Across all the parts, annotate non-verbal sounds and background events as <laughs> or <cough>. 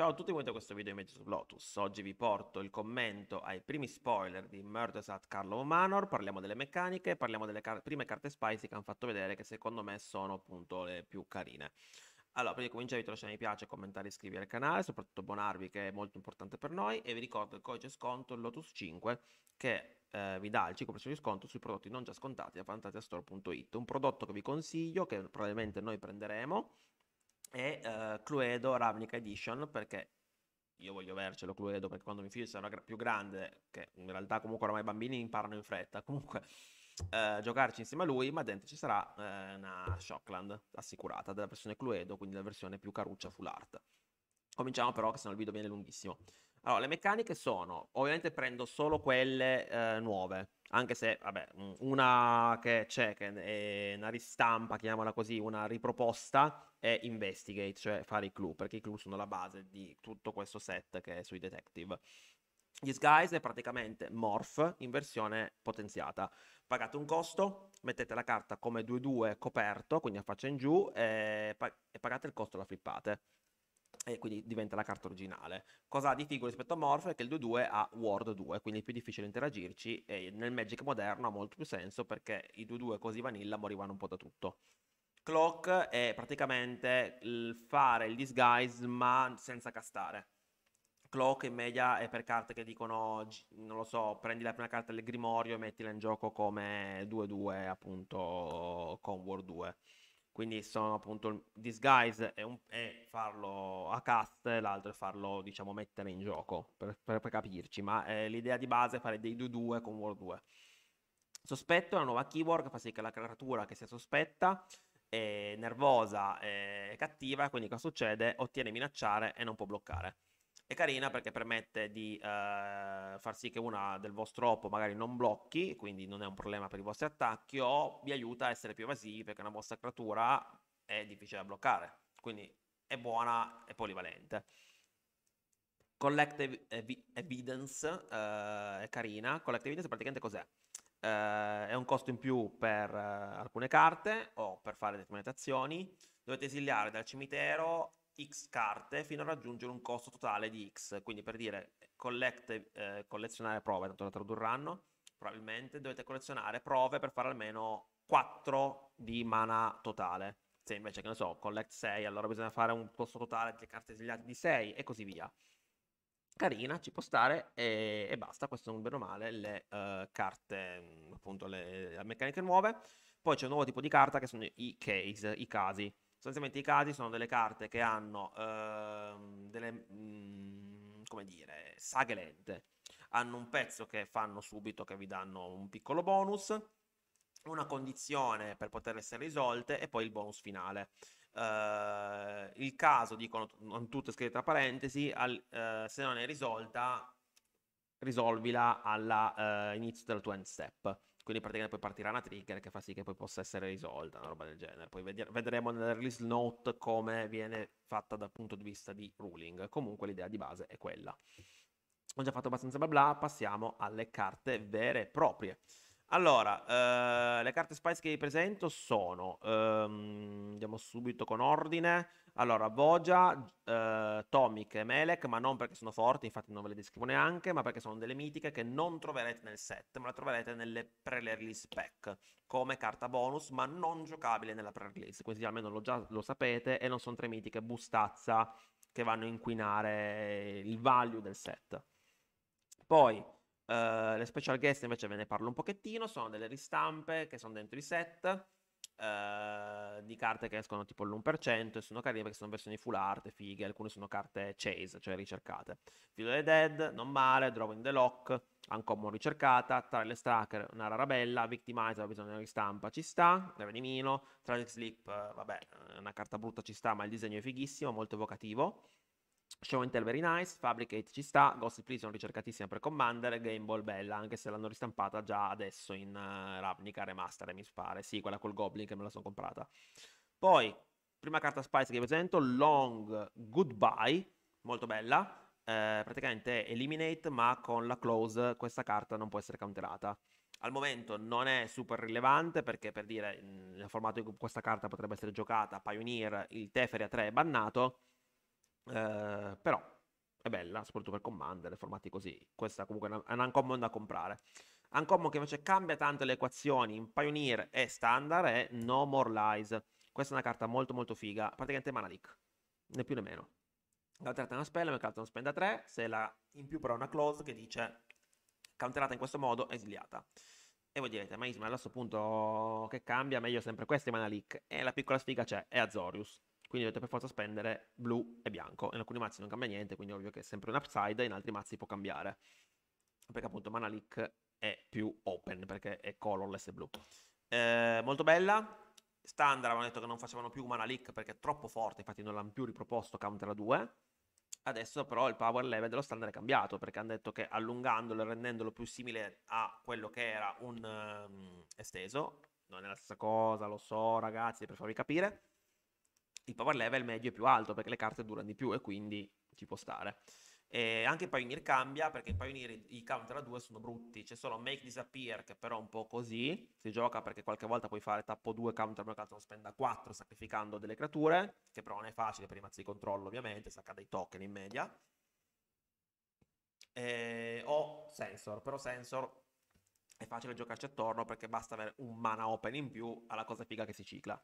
Ciao a tutti e benvenuti a questo video di invece su Lotus. Oggi vi porto il commento ai primi spoiler di Murders at Carlo Manor, parliamo delle meccaniche, parliamo delle car- prime carte spicy che hanno fatto vedere che secondo me sono appunto le più carine. Allora, prima di cominciare vi lascio mi piace, commentare, e iscrivervi al canale, soprattutto abbonarvi che è molto importante per noi e vi ricordo il codice sconto Lotus 5 che eh, vi dà il 5% di sconto sui prodotti non già scontati da fantasiastore.it, un prodotto che vi consiglio che probabilmente noi prenderemo e uh, Cluedo Ravnica Edition perché io voglio avercelo Cluedo perché quando mio figlio sarà più grande, che in realtà comunque ormai i bambini imparano in fretta, <laughs> comunque eh, giocarci insieme a lui, ma dentro ci sarà eh, una Shockland assicurata della versione Cluedo, quindi la versione più caruccia full art. Cominciamo però che sennò il video viene lunghissimo. Allora, le meccaniche sono, ovviamente prendo solo quelle eh, nuove, anche se vabbè, una che c'è, che è una ristampa, chiamiamola così, una riproposta, è investigate, cioè fare i clue, perché i clue sono la base di tutto questo set che è sui detective. Disguise è praticamente morph in versione potenziata. Pagate un costo, mettete la carta come 2-2 coperto, quindi a faccia in giù, e, pag- e pagate il costo la flippate e quindi diventa la carta originale. Cosa ha di figo rispetto a Morph è che il 2-2 ha Ward 2, quindi è più difficile interagirci e nel Magic moderno ha molto più senso perché i 2-2 così vanilla morivano un po' da tutto. Clock è praticamente il fare il disguise ma senza castare. Clock in media è per carte che dicono, non lo so, prendi la prima carta del Grimorio e mettila in gioco come 2-2 appunto con Ward 2 quindi sono appunto il disguise è, un, è farlo a cast l'altro è farlo diciamo mettere in gioco per, per, per capirci ma eh, l'idea di base è fare dei 2-2 con World 2 sospetto è una nuova keyword che fa sì che la creatura che sia sospetta è nervosa e cattiva quindi cosa succede? ottiene minacciare e non può bloccare è carina perché permette di eh, far sì che una del vostro oppo magari non blocchi, quindi non è un problema per i vostri attacchi, o vi aiuta a essere più evasivi perché una vostra creatura è difficile da bloccare. Quindi è buona e polivalente. Collective ev- Evidence eh, è carina. Collective Evidence praticamente cos'è? Uh, è un costo in più per uh, alcune carte o per fare determinate azioni. Dovete esiliare dal cimitero x carte fino a raggiungere un costo totale di x. Quindi per dire collect, eh, collezionare prove, tanto la tradurranno probabilmente, dovete collezionare prove per fare almeno 4 di mana totale. Se invece, che ne so, collect 6, allora bisogna fare un costo totale delle carte esiliate di 6 e così via. Carina, ci può stare e, e basta, queste sono bene o male le uh, carte, mm, appunto le, le meccaniche nuove. Poi c'è un nuovo tipo di carta che sono i case, i casi sostanzialmente i casi sono delle carte che hanno ehm, delle, mh, mm, come dire, saghe lente. Hanno un pezzo che fanno subito, che vi danno un piccolo bonus, una condizione per poter essere risolte e poi il bonus finale. Uh, il caso, dicono, non tutte scritte tra parentesi, al, uh, se non è risolta, risolvila all'inizio eh, uh, del tuo end step. Quindi praticamente poi partirà una trigger che fa sì che poi possa essere risolta, una roba del genere. Poi vedremo nella release note come viene fatta dal punto di vista di ruling. Comunque l'idea di base è quella. Ho già fatto abbastanza bla bla, passiamo alle carte vere e proprie. Allora, eh, le carte Spice che vi presento sono, ehm, andiamo subito con ordine, allora Voja, eh, Tomic e Melek, ma non perché sono forti, infatti non ve le descrivo neanche, ma perché sono delle mitiche che non troverete nel set, ma le troverete nelle pre-release pack, come carta bonus, ma non giocabile nella pre-release, quindi almeno lo, già, lo sapete, e non sono tre mitiche bustazza che vanno a inquinare il value del set. Poi... Ehm, le special guest invece ve ne parlo un pochettino, sono delle ristampe che sono dentro i set uh, di carte che escono tipo l'1% e sono carine perché sono versioni full art, fighe, alcune sono carte chase, cioè ricercate. Filo dei Dead, non male, Draw in the Lock, Uncommon ricercata, tra le Stalker una rara bella, Victimizer ha bisogno di ristampa, ci sta, Revenimino, Tragic Sleep, vabbè, è una carta brutta ci sta ma il disegno è fighissimo, molto evocativo. Showintel very nice, Fabricate ci sta, Ghost sono ricercatissima per Commander, Game Ball bella, anche se l'hanno ristampata già adesso in uh, Ravnica Remaster, mi pare. Sì, quella col Goblin che me la sono comprata. Poi, prima carta Spice che vi presento, Long Goodbye, molto bella. Eh, praticamente Eliminate, ma con la Close questa carta non può essere counterata. Al momento non è super rilevante perché per dire mm, nel formato in cui questa carta potrebbe essere giocata, Pioneer, il Teferi a 3 è bannato eh, però è bella, soprattutto per Commander, formati così. Questa comunque è, un uncommon da comprare. Uncommon che invece cambia tanto le equazioni in Pioneer e Standard è No More Lies. Questa è una carta molto molto figa, praticamente mana leak, né più né meno. La carta è una spell, la carta non spenda 3, se la in più però è una clause che dice counterata in questo modo, esiliata. E voi direte, ma Isma, a questo punto che cambia? Meglio sempre questa è mana leak. E la piccola sfiga c'è, è Azorius. Quindi dovete per forza spendere blu e bianco. In alcuni mazzi non cambia niente, quindi è ovvio che è sempre un upside, in altri mazzi può cambiare. Perché appunto Mana Leak è più open, perché è colorless e blu. Eh, molto bella. Standard avevano detto che non facevano più Mana Leak perché è troppo forte, infatti non l'hanno più riproposto Counter a 2. Adesso però il power level dello standard è cambiato perché hanno detto che allungandolo e rendendolo più simile a quello che era un um, esteso, non è la stessa cosa, lo so ragazzi, per farvi capire, il power level medio è più alto perché le carte durano di più e quindi ci può stare. E anche Pioneer cambia perché in Pioneer i counter a due sono brutti, c'è solo Make Disappear che però è un po' così, si gioca perché qualche volta puoi fare tappo 2 counter ma lo spenda 4 sacrificando delle creature, che però non è facile per i mazzi di controllo ovviamente, sacca dei token in media. E... o Sensor, però Sensor è facile giocarci attorno perché basta avere un mana open in più alla cosa figa che si cicla.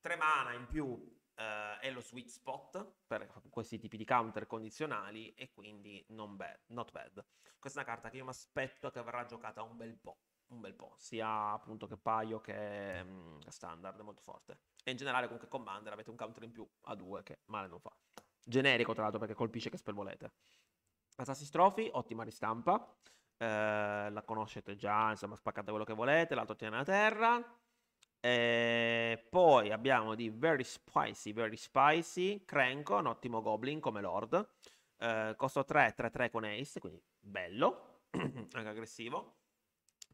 3 mana in più Uh, è lo sweet spot per questi tipi di counter condizionali e quindi non bad, not bad. Questa è una carta che io mi aspetto che verrà giocata un bel po', un bel po', sia appunto che paio che um, standard, è molto forte. E in generale comunque commander avete un counter in più a due che male non fa. Generico tra l'altro perché colpisce che spell volete. Assassin's Trophy, ottima ristampa. Uh, la conoscete già, insomma, spaccate quello che volete. L'altro tiene la terra. E eh, poi abbiamo di Very Spicy, Very Spicy, Cranko, un ottimo Goblin come Lord. Eh, costo 3, 3, 3 con Ace, quindi bello, <clears throat> anche aggressivo.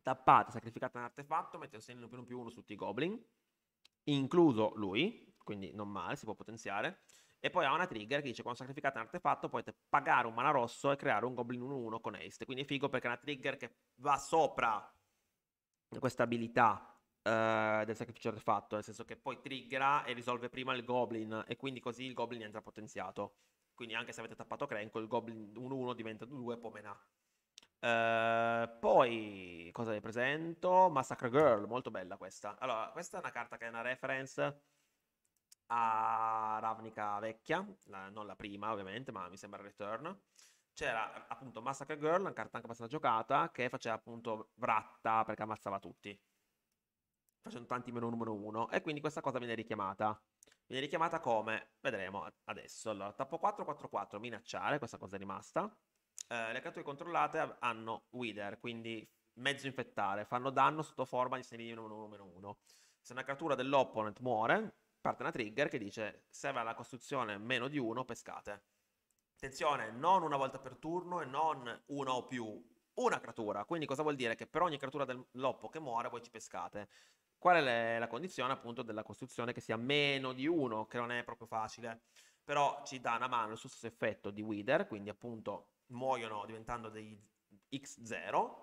Tappata, sacrificata un artefatto, mette un segno più uno, più uno su tutti i Goblin, incluso lui, quindi non male, si può potenziare. E poi ha una trigger che dice quando sacrificate un artefatto potete pagare un mana rosso e creare un Goblin 1-1 con Ace. Quindi è figo perché è una trigger che va sopra questa abilità eh, del sacrificio artefatto, nel senso che poi triggera e risolve prima il goblin e quindi così il goblin entra potenziato. Quindi anche se avete tappato Krenko, il goblin 1-1 diventa 2 può Uh, poi cosa vi presento? Massacre Girl, molto bella questa. Allora, questa è una carta che è una reference a Ravnica vecchia, la, non la prima ovviamente, ma mi sembra Return. C'era appunto Massacre Girl, una carta anche abbastanza giocata, che faceva appunto vratta perché ammazzava tutti facendo tanti meno numero 1 e quindi questa cosa viene richiamata. Viene richiamata come? Vedremo adesso. Allora, tappo 4, 4, 4, minacciare, questa cosa è rimasta. Eh, le creature controllate hanno Wither, quindi mezzo infettare, fanno danno sotto forma di segni di numero 1. Se una creatura dell'opponent muore, parte una trigger che dice se aveva la costruzione meno di 1, pescate. Attenzione, non una volta per turno e non una o più, una creatura. Quindi cosa vuol dire? Che per ogni creatura dell'oppo che muore voi ci pescate. Qual è eh, la condizione appunto della costruzione che sia meno di 1, che non è proprio facile, però ci dà una mano lo stesso effetto di Wither, quindi appunto muoiono diventando dei x0,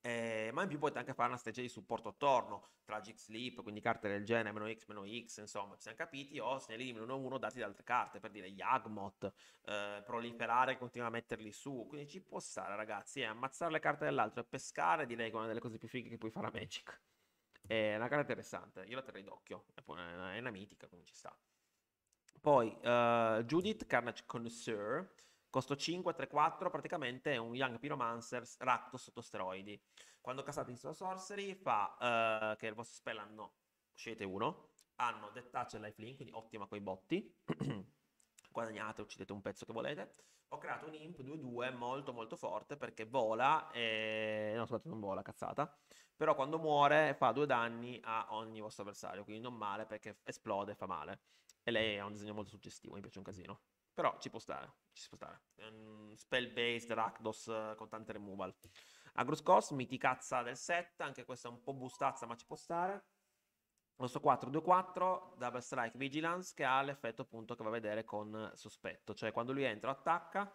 eh, ma in più potete anche fare una strategia di supporto attorno, tra G-Sleep, quindi carte del genere, meno X, meno X, insomma, ci siamo capiti, o se ne eliminano uno dati da altre carte, per dire Yagmoth, eh, proliferare e continuare a metterli su, quindi ci può stare ragazzi, eh, ammazzare le carte dell'altro e pescare direi che è una delle cose più fighe che puoi fare a Magic. È una gara interessante, io la terrei d'occhio, è una, è una mitica, come ci sta. Poi uh, Judith Carnage Connoisseur, costo 5, 3, 4, praticamente è un Young Pyromancer ratto sotto steroidi. Quando cassate in sua sorcery fa uh, che il vostro spell hanno, scegliete uno, hanno Detach e Lifelink, quindi ottima coi botti. <clears throat> Guadagnate, uccidete un pezzo che volete ho creato un imp 2-2 molto molto forte perché vola e... no scusate non vola, cazzata però quando muore fa due danni a ogni vostro avversario quindi non male perché esplode e fa male e lei ha un disegno molto suggestivo, mi piace un casino però ci può stare, ci può stare um, spell based Rakdos eh, con tante removal Agrus Cosmiti cazza del set anche questa è un po' bustazza ma ci può stare Rosso 4-2-4, double strike vigilance che ha l'effetto appunto che va a vedere con sospetto, cioè quando lui entra attacca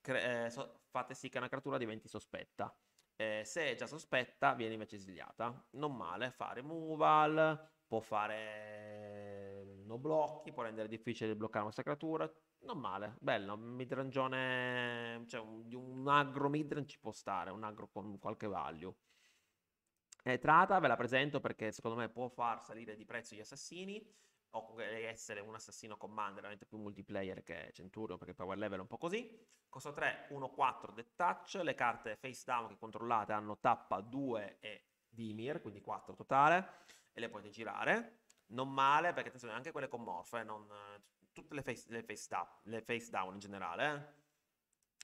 cre- eh, so- fate sì che una creatura diventi sospetta. Eh, se è già sospetta viene invece esiliata. Non male, fa removal, può fare no blocchi, può rendere difficile bloccare una creatura. Non male, bello, un midrangione, cioè un, un agro midran ci può stare, un agro con qualche value eh, Trata, ve la presento perché secondo me può far salire di prezzo gli assassini o essere un assassino commander, veramente più multiplayer che Centurion, perché power level è un po' così. Costa 3, 1, 4 detach, le carte face down che controllate hanno tappa 2 e Dimir, quindi 4 totale, e le potete girare. Non male, perché attenzione, anche quelle con morfe, eh, non, tutte le face, le, face tap, le face down in generale.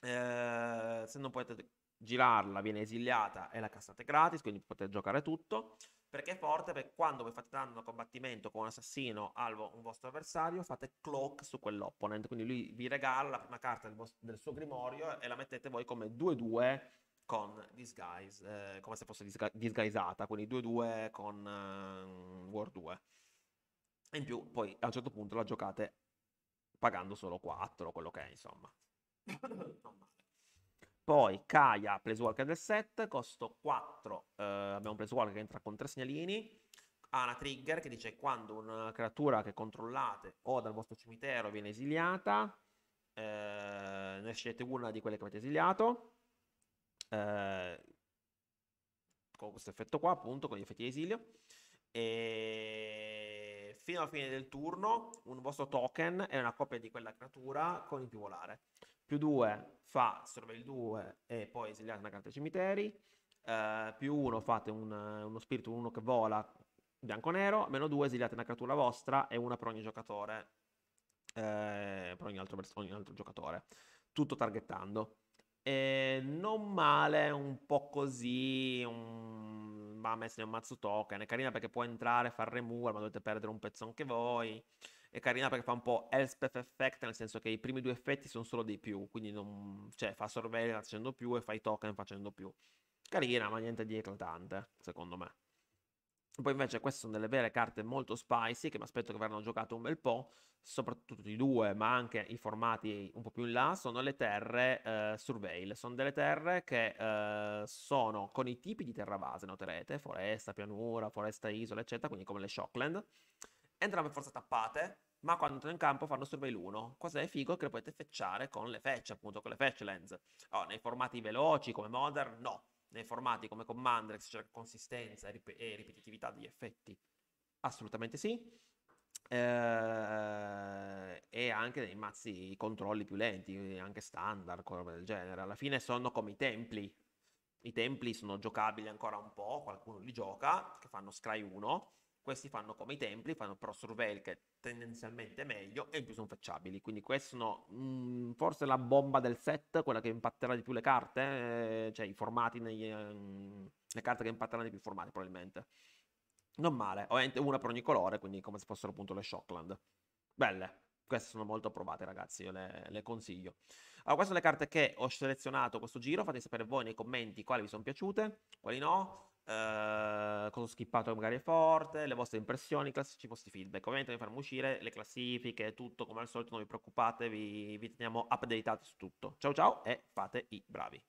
Eh, eh se non potete girarla viene esiliata e la cassate gratis, quindi potete giocare tutto. Perché è forte? Perché quando voi fate danno a combattimento con un assassino al un vostro avversario, fate cloak su quell'opponent. Quindi lui vi regala la prima carta del, vostro, del suo grimorio e la mettete voi come 2-2 con disguise, eh, come se fosse disga- disguisata. Quindi 2-2 con eh, War 2. E in più poi a un certo punto la giocate pagando solo 4, quello che è, insomma. <coughs> non poi Kaya, place walker del set, costo 4, eh, abbiamo place walker che entra con 3 segnalini, ha una trigger che dice quando una creatura che controllate o dal vostro cimitero viene esiliata, eh, ne scegliete una di quelle che avete esiliato, eh, con questo effetto qua appunto, con gli effetti di esilio, e fino alla fine del turno un vostro token è una copia di quella creatura con il più volare più 2 fa serve 2 e poi esiliate una carta cimiteri, eh, più 1 fate un, uno spirito, uno che vola bianco-nero, meno 2 esiliate una creatura vostra e una per ogni giocatore, eh, per ogni altro, ogni altro giocatore, tutto targettando. E non male, un po' così, un... va messa in un mazzo token, è carina perché può entrare, far removal, ma dovete perdere un pezzo anche voi è carina perché fa un po' Elspeth effect, nel senso che i primi due effetti sono solo dei più, quindi non, cioè, fa sorveglianza facendo più e fai token facendo più. Carina, ma niente di eclatante, secondo me. Poi invece queste sono delle vere carte molto spicy che mi aspetto che verranno giocate un bel po', soprattutto i due, ma anche i formati un po' più in là, sono le terre eh, surveil. Sono delle terre che eh, sono con i tipi di terra base, noterete, foresta, pianura, foresta, isola, eccetera, quindi come le Shockland entrano per forza tappate, ma quando entrano in campo fanno survey l'1. Cos'è figo? Che lo potete fecciare con le fetch, appunto con le fetch lens. Oh, nei formati veloci come Modern, no. Nei formati come Commander, che si consistenza e, rip- e ripetitività degli effetti, assolutamente sì. Eh, e anche nei mazzi controlli più lenti, anche standard, cose del genere. Alla fine sono come i templi. I templi sono giocabili ancora un po', qualcuno li gioca, che fanno Scry 1, questi fanno come i templi, fanno pro surveil che è tendenzialmente meglio e in più sono facciabili. Quindi questi sono mh, mm, forse la bomba del set, quella che impatterà di più le carte, eh, cioè i formati, negli, mh, ehm, le carte che impatteranno di più i formati probabilmente. Non male, ovviamente una per ogni colore, quindi come se fossero appunto le Shockland. Belle, queste sono molto provate ragazzi, io le, le, consiglio. Allora, queste sono le carte che ho selezionato questo giro, fate sapere voi nei commenti quali vi sono piaciute, quali no. Ehm, cosa ho skippato magari forte, le vostre impressioni, i classici vostri feedback. Ovviamente ne faremo uscire le classifiche, tutto come al solito, non vi preoccupate, vi, vi teniamo updatati su tutto. Ciao ciao e fate i bravi.